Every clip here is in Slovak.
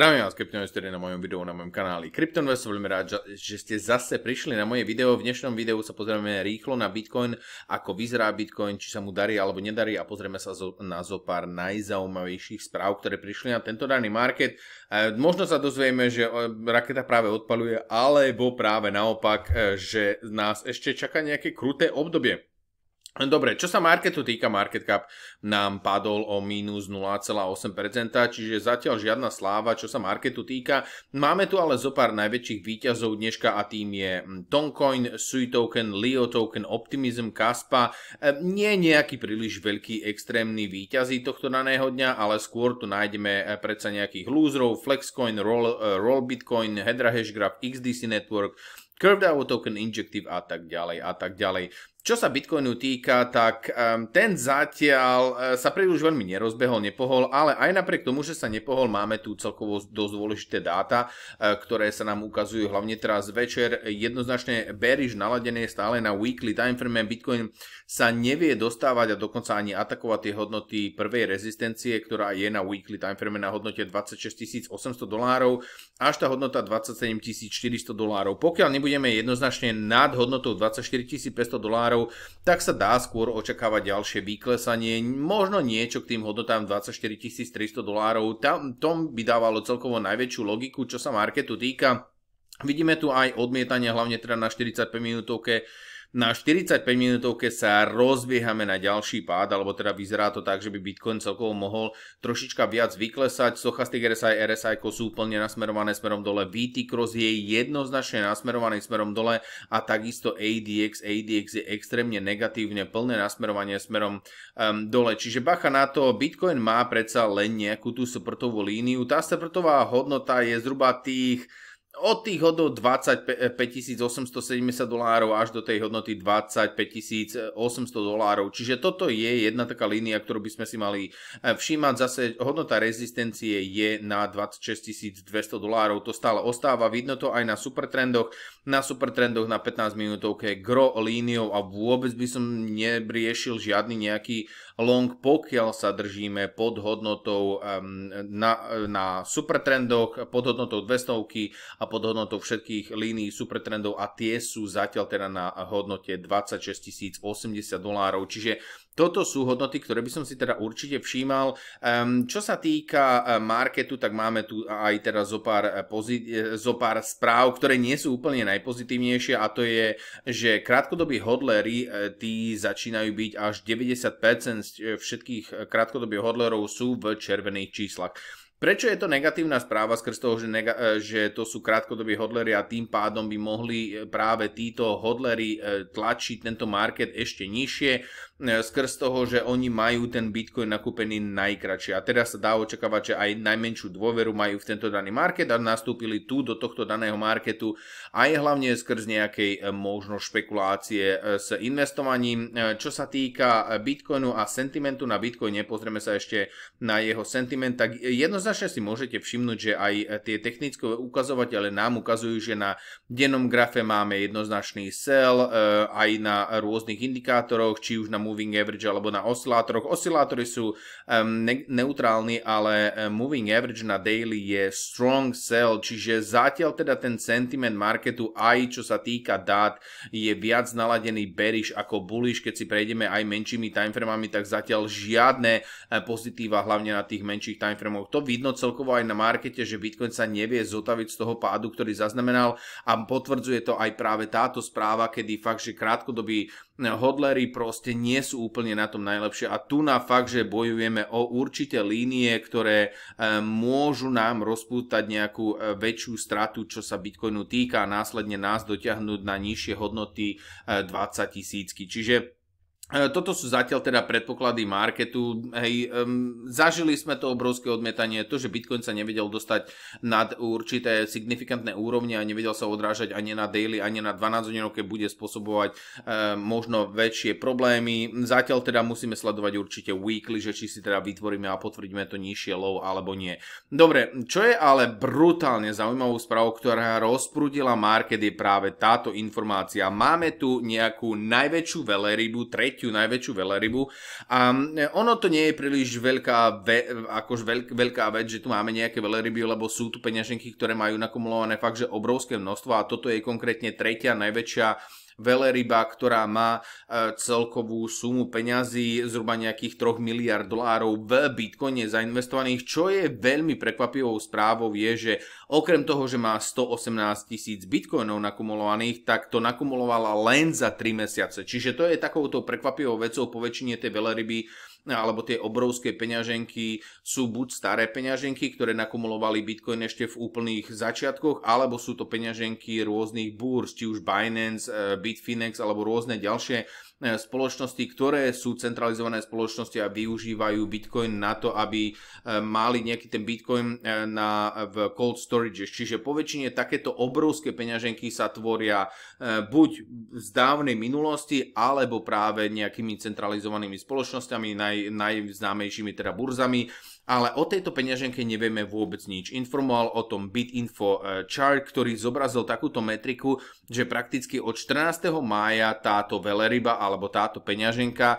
Zdravím vás, Kryptoinvestory na mojom videu na mojom kanáli Kryptoinvest. Veľmi rád, že ste zase prišli na moje video. V dnešnom videu sa pozrieme rýchlo na Bitcoin, ako vyzerá Bitcoin, či sa mu darí alebo nedarí a pozrieme sa na zo pár najzaujímavejších správ, ktoré prišli na tento daný market. E, možno sa dozvieme, že e, raketa práve odpaluje, alebo práve naopak, e, že nás ešte čaká nejaké kruté obdobie. Dobre, čo sa marketu týka, market cap nám padol o minus 0,8%, čiže zatiaľ žiadna sláva, čo sa marketu týka. Máme tu ale zo pár najväčších výťazov dneška a tým je hm, Toncoin, Sui Token, Leo Token, Optimism, Kaspa. Hm, nie nejaký príliš veľký extrémny výťazí tohto daného dňa, ale skôr tu nájdeme hm, predsa nejakých lúzrov, Flexcoin, Roll, Roll Bitcoin, Hedra Hashgraph, XDC Network, Curved Out Token, Injective a tak ďalej a tak ďalej. Čo sa Bitcoinu týka, tak ten zatiaľ e, sa príliš veľmi nerozbehol, nepohol, ale aj napriek tomu, že sa nepohol, máme tu celkovo dosť dôležité dáta, e, ktoré sa nám ukazujú hlavne teraz večer. Jednoznačne bearish naladené stále na weekly timeframe. Bitcoin sa nevie dostávať a dokonca ani atakovať tie hodnoty prvej rezistencie, ktorá je na weekly timeframe na hodnote 26 800 dolárov až tá hodnota 27 400 dolárov. Pokiaľ nebudeme jednoznačne nad hodnotou 24 500 dolárov, dolárov, tak sa dá skôr očakávať ďalšie vyklesanie, možno niečo k tým hodnotám 24 300 dolárov, tam tom by dávalo celkovo najväčšiu logiku, čo sa marketu týka. Vidíme tu aj odmietanie, hlavne teda na 45 minútovke, na 45 minútovke sa rozbiehame na ďalší pád, alebo teda vyzerá to tak, že by Bitcoin celkovo mohol trošička viac vyklesať. Stochastic RSI, RSI sú úplne nasmerované smerom dole. VT Cross je jednoznačne nasmerovaný smerom dole a takisto ADX. ADX je extrémne negatívne, plné nasmerovanie smerom um, dole. Čiže bacha na to, Bitcoin má predsa len nejakú tú supportovú líniu. Tá supportová hodnota je zhruba tých od tých hodnot 25 870 dolárov až do tej hodnoty 25 800 dolárov. Čiže toto je jedna taká línia, ktorú by sme si mali eh, všímať. Zase hodnota rezistencie je na 26 200 dolárov. To stále ostáva. Vidno to aj na supertrendoch. Na supertrendoch na 15 minútovke gro líniou a vôbec by som nebriešil žiadny nejaký long, pokiaľ sa držíme pod hodnotou na, na supertrendoch, pod hodnotou 200 a pod hodnotou všetkých línií supertrendov a tie sú zatiaľ teda na hodnote 26 080 dolárov. Čiže toto sú hodnoty, ktoré by som si teda určite všímal. Čo sa týka eh, marketu, tak máme tu aj teraz zo pár, eh, eh, zo pár správ, ktoré nie sú úplne najpozitívnejšie a to je, že krátkodobí hodlery tí začínajú byť až 90% všetkých krátkodobých hodlerov sú v červených číslach. Prečo je to negatívna správa skrz toho, že, nega- že to sú krátkodobí hodlery a tým pádom by mohli práve títo hodlery tlačiť tento market ešte nižšie? E, skrz toho, že oni majú ten Bitcoin nakúpený najkračšie. A teraz sa dá očakávať, že aj najmenšiu dôveru majú v tento daný market a nastúpili tu do tohto daného marketu aj hlavne skrz nejakej e, možno špekulácie e, s investovaním. Čo sa týka Bitcoinu a sentimentu na Bitcoine, pozrieme sa ešte na jeho sentiment, tak jednoznačne si môžete všimnúť, že aj tie technické ukazovatele nám ukazujú, že na dennom grafe máme jednoznačný sell aj na rôznych indikátoroch, či už na moving average alebo na oscilátoroch. Oscilátory sú um, ne- neutrálni, ale moving average na daily je strong sell, čiže zatiaľ teda ten sentiment marketu aj čo sa týka dát je viac naladený bearish ako bullish, keď si prejdeme aj menšími timeframami, tak zatiaľ žiadne e, pozitíva hlavne na tých menších timeframoch. To vidno celkovo aj na markete, že Bitcoin sa nevie zotaviť z toho pádu, ktorý zaznamenal a potvrdzuje to aj práve táto správa, kedy fakt, že krátkodobý hodlery proste nie sú úplne na tom najlepšie a tu na fakt, že bojujeme o určité línie, ktoré e, môžu nám rozpútať nejakú e, väčšiu stratu, čo sa Bitcoinu týka a následne nás dotiahnuť na nižšie hodnoty 20 e, tisícky. Čiže E, toto sú zatiaľ teda predpoklady marketu. Hej, um, zažili sme to obrovské odmietanie, to, že Bitcoin sa nevedel dostať nad určité signifikantné úrovne a nevedel sa odrážať ani na daily, ani na 12 hodinovke bude spôsobovať um, možno väčšie problémy. Zatiaľ teda musíme sledovať určite weekly, že či si teda vytvoríme a potvrdíme to nižšie low alebo nie. Dobre, čo je ale brutálne zaujímavou správou, ktorá rozprudila market je práve táto informácia. Máme tu nejakú najväčšiu velerybu, treť tretiu najväčšiu veľrybu. A e, ono to nie je príliš veľká, ve, akož veľk, veľká vec, že tu máme nejaké veľryby, lebo sú tu peňaženky, ktoré majú nakumulované fakt, že obrovské množstvo a toto je konkrétne tretia najväčšia veleryba, ktorá má e, celkovú sumu peňazí zhruba nejakých 3 miliard dolárov v bitcoine zainvestovaných, čo je veľmi prekvapivou správou je, že okrem toho, že má 118 tisíc bitcoinov nakumulovaných, tak to nakumulovala len za 3 mesiace. Čiže to je takouto prekvapivou vecou po väčšine tej veleryby, alebo tie obrovské peňaženky sú buď staré peňaženky, ktoré nakumulovali Bitcoin ešte v úplných začiatkoch, alebo sú to peňaženky rôznych búr, či už Binance, eh, Bitfinex alebo rôzne ďalšie E, spoločnosti, ktoré sú centralizované spoločnosti a využívajú Bitcoin na to, aby e, mali nejaký ten Bitcoin e, na, v cold storage. Čiže po väčšine takéto obrovské peňaženky sa tvoria buď z dávnej minulosti, alebo práve nejakými centralizovanými spoločnosťami, naj, najznámejšími teda burzami, ale o tejto peňaženke nevieme vôbec nič. Informoval o tom BitInfo chart, e, ktorý zobrazil takúto metriku, že prakticky od 14. mája táto veleryba alebo táto peňaženka e,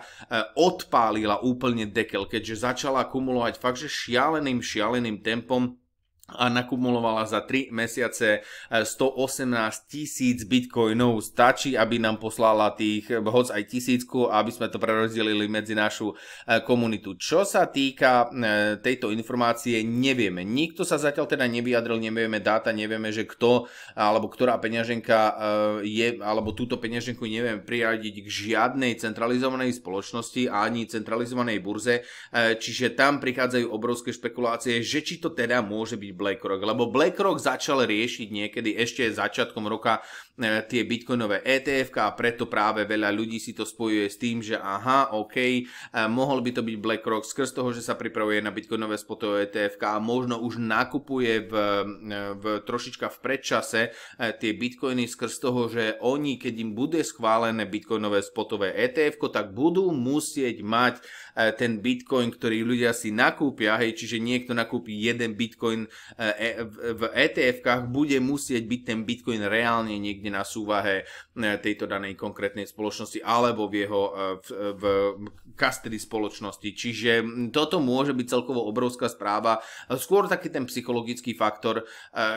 odpálila úplne dekel, keďže začala kumulovať fakt, že šialeným, šialeným tempom a nakumulovala za 3 mesiace 118 e, tisíc bitcoinov. Stačí, aby nám poslala tých hoc aj tisícku, aby sme to prerozdelili medzi našu e, komunitu. Čo sa týka e, tejto informácie, nevieme. Nikto sa zatiaľ teda nevyjadril, nevieme dáta, nevieme, že kto alebo ktorá peňaženka je, alebo túto peňaženku nevieme priradiť k žiadnej centralizovanej spoločnosti ani centralizovanej burze, čiže tam prichádzajú obrovské špekulácie, že či to teda môže byť BlackRock, lebo BlackRock začal riešiť niekedy ešte začiatkom roka E, tie bitcoinové ETF a preto práve veľa ľudí si to spojuje s tým, že aha, OK, e, mohol by to byť BlackRock skrz toho, že sa pripravuje na bitcoinové spotové ETF a možno už nakupuje v, e, v trošička v predčase tie bitcoiny skrz toho, že oni, keď im bude schválené bitcoinové spotové ETF, tak budú musieť mať ten bitcoin, ktorý ľudia si nakúpia, hej, čiže niekto nakúpi jeden bitcoin v etf bude musieť byť ten bitcoin reálne niekde niekde na súvahe e, tejto danej konkrétnej spoločnosti alebo v jeho e, v, e, v kastri spoločnosti. Čiže toto môže byť celkovo obrovská správa. Skôr taký ten psychologický faktor,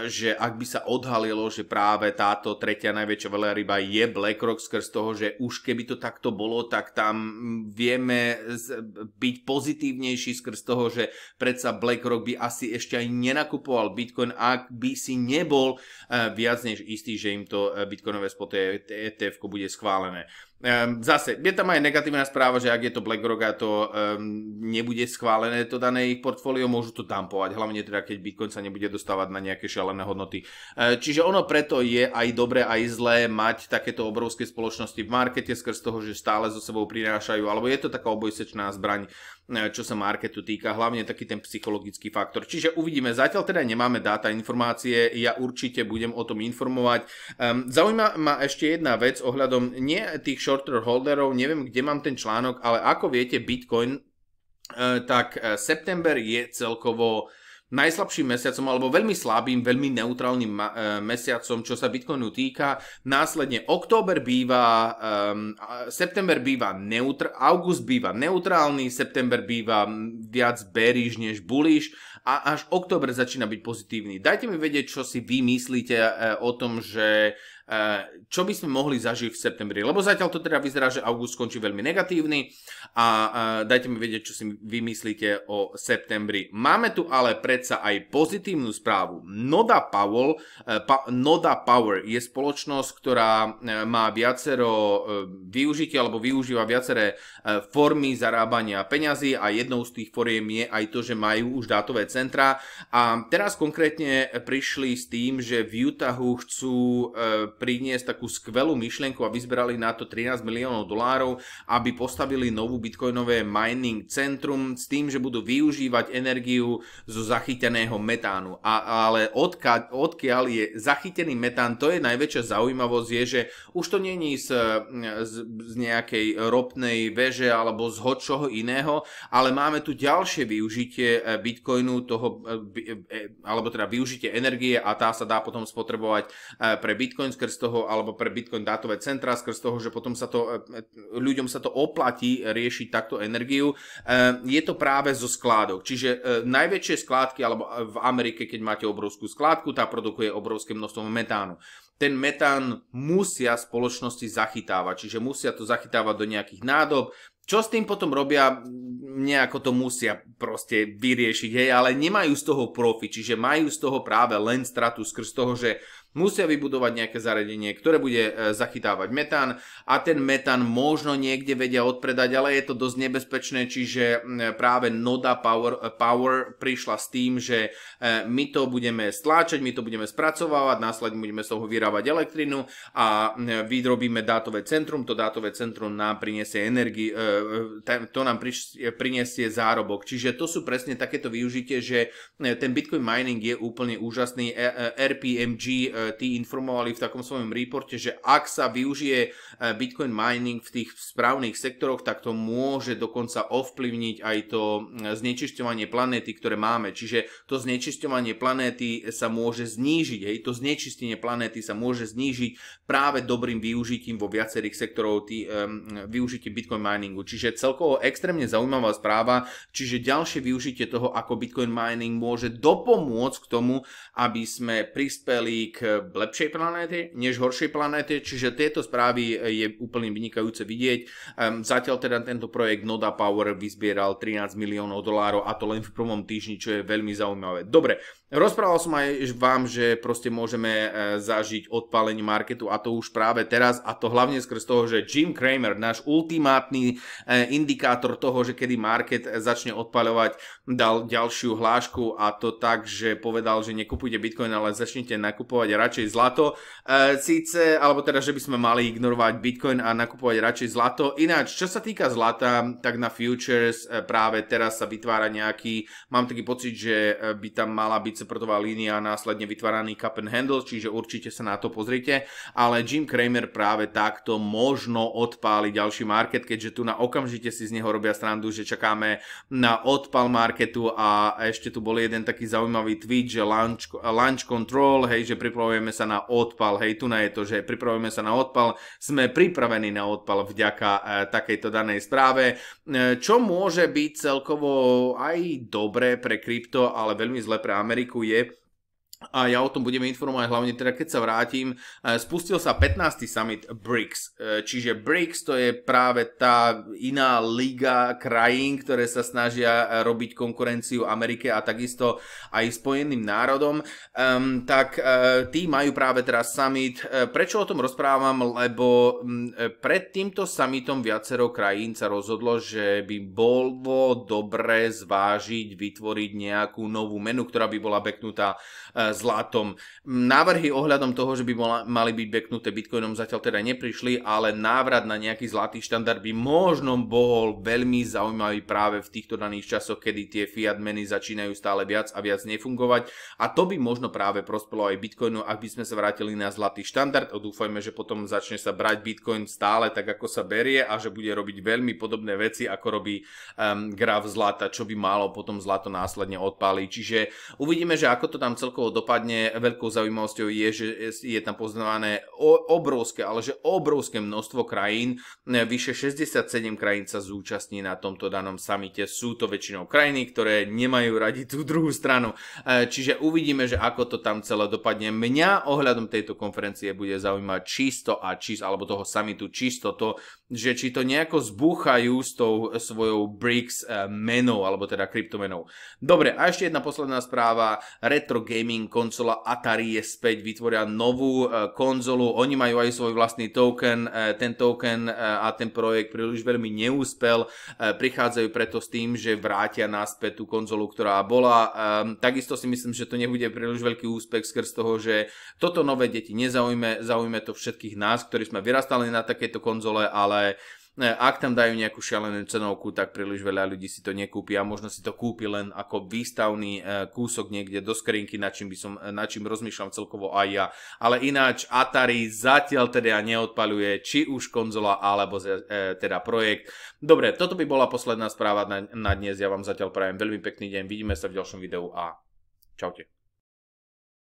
že ak by sa odhalilo, že práve táto tretia najväčšia ryba je BlackRock skrz toho, že už keby to takto bolo, tak tam vieme byť pozitívnejší skrz toho, že predsa BlackRock by asi ešte aj nenakupoval Bitcoin, ak by si nebol viac než istý, že im to E, bitcoinové spoty ETF e bude schválené. Ehm, zase, je tam aj negatívna správa, že ak je to BlackRock a to ehm, nebude schválené to dané ich portfólio, môžu to dumpovať, hlavne teda keď bitcoin sa nebude dostávať na nejaké šialené hodnoty. E, čiže ono preto je aj dobre, aj zlé mať takéto obrovské spoločnosti v markete skrz toho, že stále so sebou prinášajú, alebo je to taká obojsečná zbraň, čo sa marketu týka, hlavne taký ten psychologický faktor. Čiže uvidíme, zatiaľ teda nemáme dáta, informácie, ja určite budem o tom informovať. Ehm, zaujíma ma ešte jedna vec ohľadom nie tých shorter holderov, neviem, kde mám ten článok, ale ako viete, Bitcoin, e, tak e, september je celkovo najslabším mesiacom alebo veľmi slabým, veľmi neutrálnym e, mesiacom, čo sa Bitcoinu týka. Následne október býva, um, september býva neutr- august býva neutrálny, september býva viac bearish než bullish a až október začína byť pozitívny. Dajte mi vedieť, čo si vy myslíte e, o tom, že e, čo by sme mohli zažiť v septembri. Lebo zatiaľ to teda vyzerá, že august skončí veľmi negatívny a e, dajte mi vedieť, čo si vymyslíte o septembri. Máme tu ale predsa aj pozitívnu správu. Noda, Powell, Noda Power je spoločnosť, ktorá má viacero využitia alebo využíva viaceré formy zarábania peňazí a jednou z tých foriem je aj to, že majú už dátové centra a teraz konkrétne prišli s tým, že v Utahu chcú e, priniesť takú skvelú myšlienku a vyzberali na to 13 miliónov dolárov, aby postavili novú bitcoinové mining centrum s tým, že budú využívať energiu zo zachyteného metánu. A, ale odka, odkiaľ je zachytený metán, to je najväčšia zaujímavosť, je, že už to není z, z, z nejakej ropnej veže alebo z hočoho iného, ale máme tu ďalšie využitie e, bitcoinu, toho, e, e, e, alebo teda využitie energie a tá sa dá potom spotrebovať pre Bitcoin skrz toho, alebo pre Bitcoin dátové centra skrz toho, že potom sa to, ľuďom sa to oplatí riešiť takto energiu. Je to práve zo skládok, čiže najväčšie skládky, alebo v Amerike, keď máte obrovskú skládku, tá produkuje obrovské množstvo metánu ten metán musia spoločnosti zachytávať, čiže musia to zachytávať do nejakých nádob. Čo s tým potom robia, nejako to musia proste vyriešiť, hej, ale nemajú z toho profit, čiže majú z toho práve len stratu skrz toho, že Musia vybudovať nejaké zariadenie, ktoré bude e, zachytávať metán a ten metán možno niekde vedia odpredať, ale je to dosť nebezpečné, čiže práve Noda Power, e, Power prišla s tým, že e, my to budeme stláčať, my to budeme spracovávať, následne budeme z toho vyrábať elektrinu a vyrobíme dátové centrum, to dátové centrum nám priniesie energii, to nám priniesie zárobok. Čiže to sú presne takéto využitie, že ten Bitcoin mining je úplne úžasný, RPMG tí informovali v takom svojom reporte, že ak sa využije e, Bitcoin mining v tých správnych sektoroch, tak to môže dokonca ovplyvniť aj to e, znečisťovanie planéty, ktoré máme. Čiže to znečisťovanie planéty sa môže znížiť, hej, to znečistenie planéty sa môže znížiť práve dobrým využitím vo viacerých sektorov tý, um, e, využitím Bitcoin miningu. Čiže celkovo extrémne zaujímavá správa, čiže ďalšie využitie toho, ako Bitcoin mining môže dopomôcť k tomu, aby sme prispeli k lepšej planéte než horšej planéte, čiže tieto správy e, je úplne vynikajúce vidieť. Ehm, zatiaľ teda tento projekt Noda Power vyzbieral 13 miliónov dolárov a to len v prvom týždni, čo je veľmi zaujímavé. Dobre, Rozprával som aj vám, že proste môžeme e, zažiť odpálenie marketu a to už práve teraz a to hlavne skrz toho, že Jim Cramer, náš ultimátny e, indikátor toho, že kedy market začne odpaľovať, dal ďalšiu hlášku a to tak, že povedal, že nekupujte bitcoin, ale začnite nakupovať radšej zlato. E, Sice, alebo teda, že by sme mali ignorovať bitcoin a nakupovať radšej zlato. Ináč, čo sa týka zlata, tak na futures práve teraz sa vytvára nejaký, mám taký pocit, že by tam mala byť interpretová línia a následne vytváraný cup and handle, čiže určite sa na to pozrite, ale Jim Kramer práve takto možno odpáli ďalší market, keďže tu na okamžite si z neho robia strandu, že čakáme na odpal marketu a ešte tu bol jeden taký zaujímavý tweet, že launch, launch control, hej, že pripravujeme sa na odpal, hej, tu na je to, že pripravujeme sa na odpal, sme pripravení na odpal vďaka e, takejto danej správe, e, čo môže byť celkovo aj dobré pre krypto, ale veľmi zle pre Ameriku, Michael Year a ja o tom budeme informovať hlavne teda, keď sa vrátim. E, spustil sa 15. summit BRICS, e, čiže BRICS to je práve tá iná liga krajín, ktoré sa snažia robiť konkurenciu Amerike a takisto aj Spojeným národom. Um, tak uh, tí majú práve teraz summit. Prečo o tom rozprávam? Lebo um, pred týmto summitom viacero krajín sa rozhodlo, že by bolo dobre zvážiť, vytvoriť nejakú novú menu, ktorá by bola beknutá uh, zlatom. Návrhy ohľadom toho, že by mali byť beknuté bitcoinom zatiaľ teda neprišli, ale návrat na nejaký zlatý štandard by možno bol veľmi zaujímavý práve v týchto daných časoch, kedy tie fiat meny začínajú stále viac a viac nefungovať a to by možno práve prospelo aj bitcoinu, ak by sme sa vrátili na zlatý štandard a dúfajme, že potom začne sa brať bitcoin stále tak, ako sa berie a že bude robiť veľmi podobné veci, ako robí um, graf zlata, čo by malo potom zlato následne odpáliť. Čiže uvidíme, že ako to tam celkovo dopadne, veľkou zaujímavosťou je, že je tam poznované obrovské, ale že obrovské množstvo krajín, vyše 67 krajín sa zúčastní na tomto danom samite. Sú to väčšinou krajiny, ktoré nemajú radi tú druhú stranu. E, čiže uvidíme, že ako to tam celé dopadne. Mňa ohľadom tejto konferencie bude zaujímať čisto a čisto, alebo toho samitu čisto to, že či to nejako zbúchajú s tou svojou BRICS e, menou, alebo teda kryptomenou. Dobre, a ešte jedna posledná správa. Retro Gaming predajním konzola Atari je späť, vytvoria novú e, konzolu, oni majú aj svoj vlastný token, e, ten token e, a ten projekt príliš veľmi neúspel, prichádzajú preto s tým, že vrátia náspäť tú konzolu, ktorá bola. Ehm, takisto si myslím, že to nebude príliš veľký úspech skrz toho, že toto nové deti nezaujme, zaujme to všetkých nás, ktorí sme vyrastali na takejto konzole, ale ak tam dajú nejakú šialenú cenovku, tak príliš veľa ľudí si to nekúpi a možno si to kúpi len ako výstavný e, kúsok niekde do skrinky, na čím, by som, e, na čím rozmýšľam celkovo aj ja. Ale ináč Atari zatiaľ teda neodpaluje či už konzola alebo e, teda projekt. Dobre, toto by bola posledná správa na, na dnes. Ja vám zatiaľ prajem veľmi pekný deň. Vidíme sa v ďalšom videu a čaute.